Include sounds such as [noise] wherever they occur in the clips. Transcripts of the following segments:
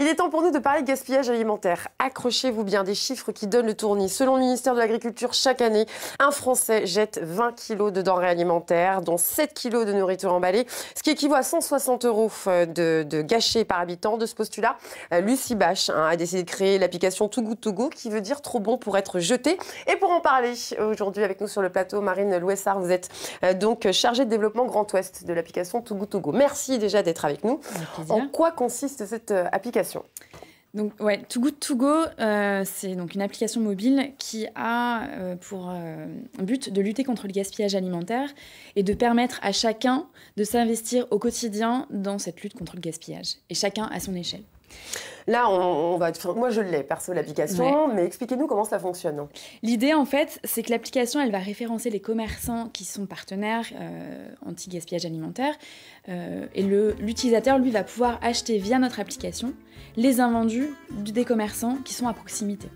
Il est temps pour nous de parler de gaspillage alimentaire. Accrochez-vous bien des chiffres qui donnent le tournis. Selon le ministère de l'Agriculture, chaque année, un Français jette 20 kilos de denrées alimentaires, dont 7 kilos de nourriture emballée, ce qui équivaut à 160 euros euh, de, de gâchés par habitant. De ce postulat, euh, Lucie Bache hein, a décidé de créer l'application Too Good qui veut dire trop bon pour être jeté. Et pour en parler aujourd'hui avec nous sur le plateau, Marine Louessard, vous êtes euh, donc chargée de développement Grand Ouest de l'application Too Good To Merci déjà d'être avec nous. En quoi consiste cette application donc, ouais, Too Good To Go, euh, c'est donc une application mobile qui a euh, pour euh, but de lutter contre le gaspillage alimentaire et de permettre à chacun de s'investir au quotidien dans cette lutte contre le gaspillage. Et chacun à son échelle. Là, on, va. moi, je l'ai perso l'application, mais expliquez-nous comment ça fonctionne. L'idée, en fait, c'est que l'application, elle va référencer les commerçants qui sont partenaires euh, anti-gaspillage alimentaire, euh, et l'utilisateur, lui, va pouvoir acheter via notre application les invendus des commerçants qui sont à proximité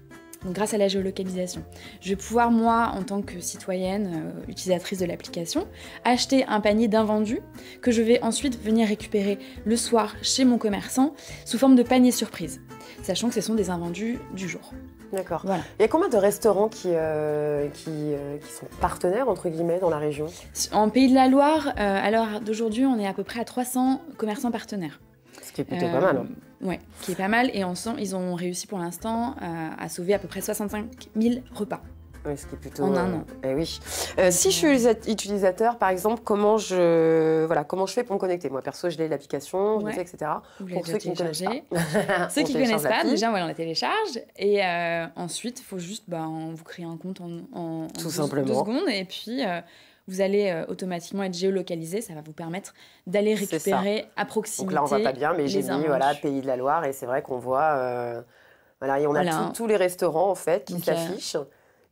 grâce à la géolocalisation. Je vais pouvoir, moi, en tant que citoyenne, euh, utilisatrice de l'application, acheter un panier d'invendus que je vais ensuite venir récupérer le soir chez mon commerçant sous forme de panier surprise, sachant que ce sont des invendus du jour. D'accord. Il y a combien de restaurants qui, euh, euh, qui, sont partenaires, entre guillemets, dans la région En Pays de la Loire, alors d'aujourd'hui, on est à peu près à 300 commerçants partenaires. Ce qui est plutôt pas mal. Hein. Ouais, qui est pas mal. Et ensemble, ils ont réussi pour l'instant euh, à, sauver à peu près 65 000 repas. Oui, ce qui est plutôt. En un an. Euh, eh oui. Euh, si je suis utilisateur, par exemple, comment je, voilà, comment je fais pour me connecter Moi, perso, je l'ai l'application, etc. pour ceux qui ne connaissent pas. [laughs] ceux qui connaissent pas, déjà, on la télécharge. Et ensuite, il faut juste bah, on vous créer un compte en, Tout deux, simplement. secondes. Et puis vous allez euh, automatiquement être géolocalisé. Ça va vous permettre d'aller récupérer à proximité. Donc là, on voit pas bien, mais j'ai mis voilà, Pays de la Loire et c'est vrai qu'on voit. Euh, voilà, et on a tous les restaurants en fait qui euh, s'affichent.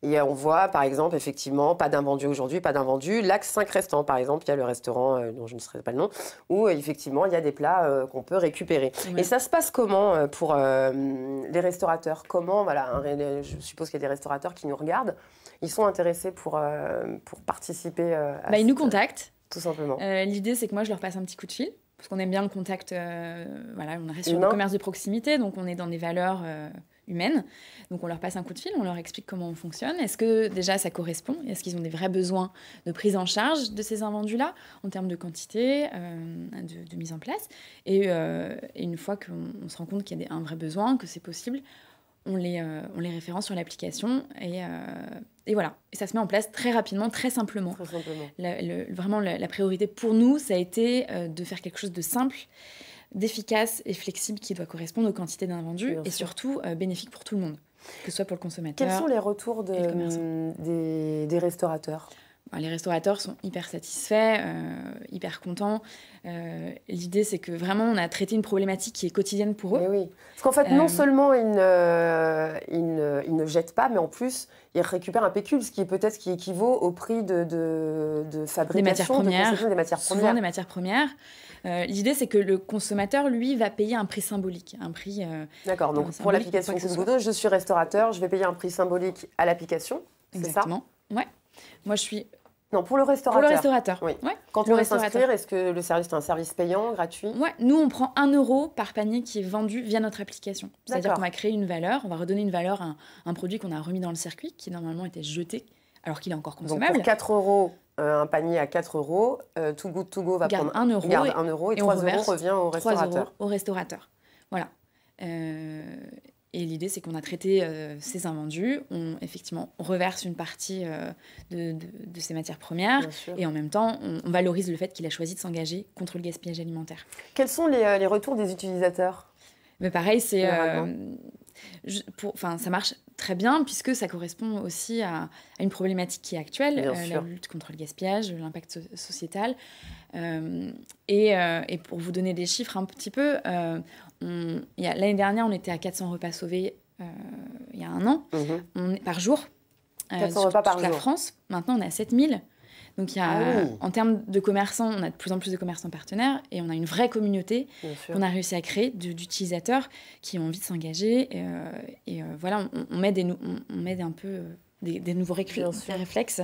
Et on voit, par exemple, effectivement, pas d'invendu aujourd'hui, pas d'invendu. L'axe 5 restant, par exemple, il y a le restaurant dont je ne serai pas le nom, où effectivement, il y a des plats qu'on peut récupérer. Et ça se passe comment pour les restaurateurs Comment, voilà, je suppose qu'il y a des restaurateurs qui nous regardent ils sont intéressés pour, euh, pour participer euh, à bah, Ils nous euh, contactent. Tout simplement. L'idée, c'est que moi, je leur passe un petit coup de fil. Parce qu'on aime bien le contact. voilà, on reste sur le commerce de proximité, donc on est dans des valeurs humaines. Donc on leur passe un coup de fil, on leur explique comment on fonctionne. Est-ce que déjà ça correspond Est-ce qu'ils ont des vrais besoins de prise en charge de ces invendus-là en termes de quantité, de, mise en place et, une fois qu'on se rend compte qu'il y a un vrai besoin, que c'est possible, euh, on les, référence sur l'application euh, et, voilà. Et ça se met en place très rapidement, très simplement. vraiment, la, priorité pour nous, ça a été euh, de faire quelque chose de simple, d'efficace et flexible qui doit correspondre aux quantités d'un et surtout bénéfique pour tout le monde, que ce soit pour le consommateur. Quels sont les retours hum, des restaurateurs les restaurateurs sont hyper satisfaits, euh, hyper contents. Euh, l'idée, c'est que vraiment, on a traité une problématique qui est quotidienne pour eux. Oui oui. Parce qu'en fait, non euh, seulement ils ne, ne, jettent pas, mais en plus, ils récupèrent un pécule, ce qui est peut-être qui équivaut au prix de, de, fabrication des matières premières. des matières premières. des matières premières. L'idée, c'est que le consommateur, lui, va payer un prix symbolique. Un prix. D'accord. Donc, pour l'application je suis restaurateur, je vais payer un prix symbolique à l'application. Exactement. Ça ouais. Moi, je suis non, pour le restaurateur. Pour le restaurateur. Oui. Quand on s'inscrire, est-ce que le service, est un service payant, gratuit Oui. nous, on prend 1 euro par panier qui est vendu via notre application. C'est-à-dire qu'on va créer une valeur, on va redonner une valeur à un, produit qu'on a remis dans le circuit, qui normalement était jeté, alors qu'il est encore consommable. Donc 4 euros, euh, un panier à 4 euros, euh, Too Good To Go va prendre 1 euro, et, 1 euro et, 3 euros revient au restaurateur. au restaurateur. Voilà. Euh, et l'idée, c'est qu'on a traité euh, ces invendus, on effectivement reverse une partie euh, de, de, ces matières premières, et en même temps, on, on valorise le fait qu'il a choisi de s'engager contre le gaspillage alimentaire. Quels sont les, euh, les retours des utilisateurs Mais pareil, c'est pour, enfin, ça marche très bien puisque ça correspond aussi à, une problématique qui est actuelle, euh, la lutte contre le gaspillage, l'impact sociétal. Euh, euh, et, pour vous donner des chiffres un petit peu, l'année dernière, on était à 400 repas sauvés il y a un an mhm. par jour. 400 repas par la France. Maintenant, on est à 7000. Donc, oh. en termes de commerçants, on a de plus en plus de commerçants partenaires et on a une vraie communauté qu'on a réussi à créer d'utilisateurs qui ont envie de s'engager. Et, euh, euh, voilà, on, met des, on, un peu euh, des, des nouveaux réflexes.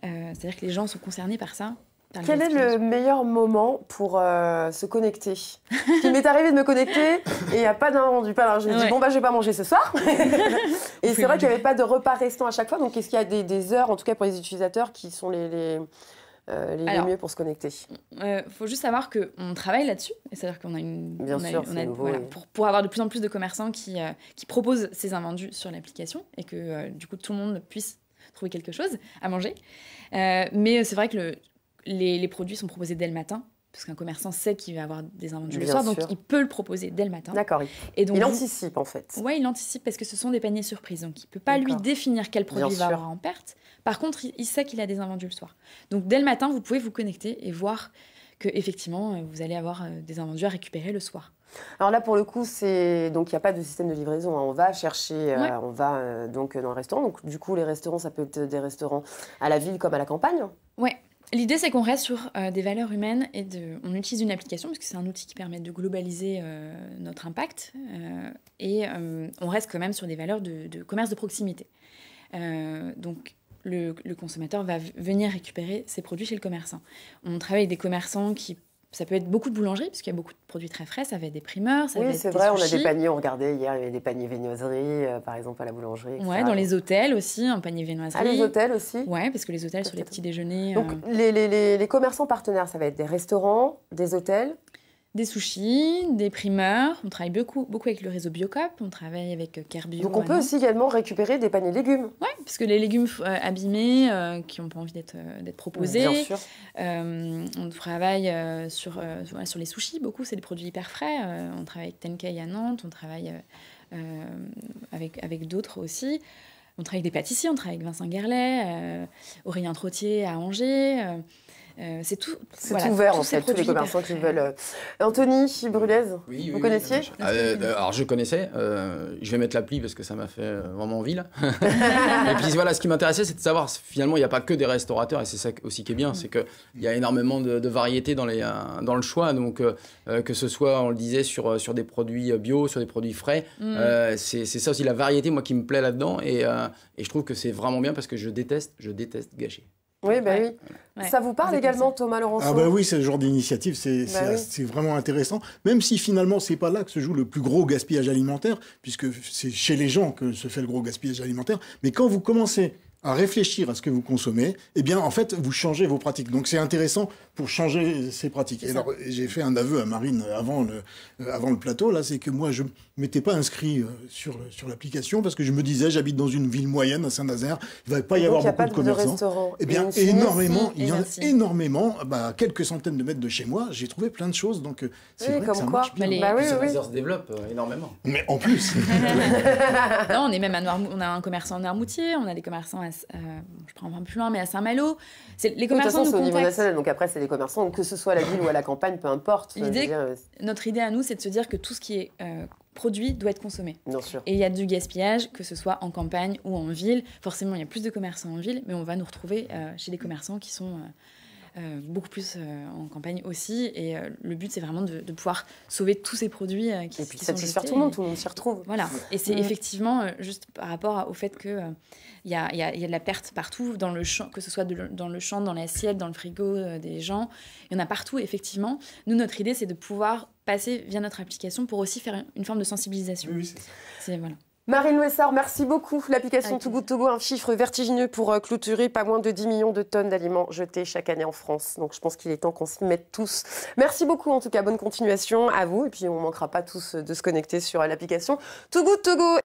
C'est-à-dire que les gens sont concernés par ça quel est le meilleur moment pour euh, se connecter Il m'est arrivé de me connecter et il n'y a pas d'un Je me dis, bon, bah, je vais pas manger ce soir. [laughs] et c'est vrai qu'il n'y avait pas de repas restant à chaque fois. Donc, est-ce qu'il y a des, heures, en tout cas pour les utilisateurs, qui sont les, les... Euh, mieux pour se connecter Il euh, faut juste savoir qu'on travaille là-dessus. C'est-à-dire qu'on a une. Bien pour, pour, avoir de plus en plus de commerçants qui, qui proposent ces invendus sur l'application et que du coup tout le monde puisse trouver quelque chose à manger. mais c'est vrai que le, les, produits sont proposés dès le matin parce qu'un commerçant sait qu'il va avoir des invendus le soir, donc il peut le proposer dès le matin. D'accord. Et donc, il anticipe en fait. Oui, il anticipe parce que ce sont des paniers surprises, donc il ne peut pas lui définir quel produit il va avoir en perte. Par contre, il sait qu'il a des invendus le soir. Donc dès le matin, vous pouvez vous connecter et voir que effectivement, euh, vous allez avoir euh, des invendus à récupérer le soir. Alors là, pour le coup, c'est donc il n'y a pas de système de livraison. Hein. On va chercher, euh, on va donc dans le restaurant. Donc du coup, les restaurants, ça peut être des restaurants à la ville comme à la campagne. Oui. L'idée, c'est qu'on reste sur euh, des valeurs humaines et de, on utilise une application parce que c'est un outil qui permet de globaliser euh, notre impact euh, et on reste quand même sur des valeurs de, commerce de proximité. donc, le, le, consommateur va venir récupérer ses produits chez le commerçant. On travaille avec des commerçants qui ça peut être beaucoup de boulangeries, parce qu'il y a beaucoup de produits très frais, ça va être des primeurs, ça oui, va c'est vrai, on a des paniers, on regardait hier, il y avait des paniers viennoiseries, euh, par exemple à la boulangerie. Oui, Ouais, dans les hôtels aussi, un panier viennoiserie. À ah, les hôtels aussi Oui, parce que les hôtels sont les petits déjeuners. Donc euh, les commerçants partenaires, ça va être des restaurants, des hôtels des sushis, des primeurs. On travaille beaucoup, beaucoup avec le réseau Biocop, on travaille avec Kerbio. Euh, Donc on peut aussi également récupérer des paniers légumes. Oui, parce que les légumes euh, abîmés euh, qui n'ont pas envie d'être proposés. on travaille sur, sur les sushis beaucoup, c'est des produits hyper frais. on travaille avec Tenkei à Nantes, on travaille avec, avec d'autres aussi. On travaille avec des pâtissiers, on travaille avec Vincent Gerlet, Aurélien Trottier à Angers. Euh, c'est tout. ouvert en fait, tous les commerçants qui veulent. Euh, Anthony Brulèze, vous connaissiez ah, euh, Alors je connaissais. je vais mettre l'appli parce que ça m'a fait vraiment envie là. [laughs] et puis voilà, ce qui m'intéressait, c'est de savoir finalement il n'y a pas que des restaurateurs et c'est ça aussi qui est bien, mm. c'est qu'il y a énormément de, de variété dans, le choix. Donc que ce soit, on le disait, sur, des produits bio, sur des produits frais, mm. c'est ça aussi la variété moi qui me plaît là-dedans et je trouve que c'est vraiment bien parce que je déteste, je déteste gâcher. Oui, ben oui. Ça vous parle également, Thomas Laurent. Ah ben oui, ce genre d'initiative, ben c'est vraiment intéressant. Même si finalement, c'est pas là que se joue le plus gros gaspillage alimentaire, puisque c'est chez les gens que se fait le gros gaspillage alimentaire. Mais quand vous commencez à réfléchir à ce que vous consommez, eh bien, en fait, vous changez vos pratiques. Donc, c'est intéressant pour changer ses pratiques. Et alors, j'ai fait un aveu à Marine avant le, euh, avant le plateau, là, c'est que moi, je ne m'étais pas inscrit euh, sur, sur l'application parce que je me disais, j'habite dans une ville moyenne, à Saint-Nazaire, il ne va pas y avoir beaucoup de, commerçants. Restaurants. Eh bien, énormément, il y en a énormément, euh, bah, quelques centaines de mètres de chez moi, j'ai trouvé plein de choses. Donc, c'est oui, vrai que ça se développe énormément. Mais en plus [laughs] [laughs] on, est même à on a un commerçant en Noirmoutier, on a des commerçants à euh, je prends un peu plus loin, mais à Saint-Malo. Les commerçants de toute façon, c'est au niveau national, donc après, c'est des commerçants, que ce soit à la ville ou à la campagne, peu importe. Euh, notre idée à nous, c'est de se dire que tout ce qui est euh, produit doit être consommé. Bien sûr. Et il y a du gaspillage, que ce soit en campagne ou en ville. Forcément, il y a plus de commerçants en ville, mais on va nous retrouver chez des commerçants qui sont... Euh, beaucoup plus euh, en campagne aussi. Et euh, le but, c'est vraiment de, pouvoir sauver tous ces produits qui, et puis qui satisfaire tout le monde, tout le monde s'y retrouve. Voilà. Et c'est mm. effectivement juste par rapport au fait que il y, a, y, y a de la perte partout, dans le champ, que ce soit dans le champ, dans l'assiette, dans le frigo des gens. Il y en a partout, effectivement. Nous, notre idée, c'est de pouvoir passer via notre application pour aussi faire une forme de sensibilisation. Oui, c'est voilà. Marine Wessard, merci beaucoup. L'application Togo Togo, un chiffre vertigineux pour euh, clôturer pas moins de 10 millions de tonnes d'aliments jetés chaque année en France. Donc je pense qu'il est temps qu'on s'y mette tous. Merci beaucoup en tout cas, bonne continuation à vous. Et puis on ne manquera pas tous de se connecter sur euh, l'application Togo Togo.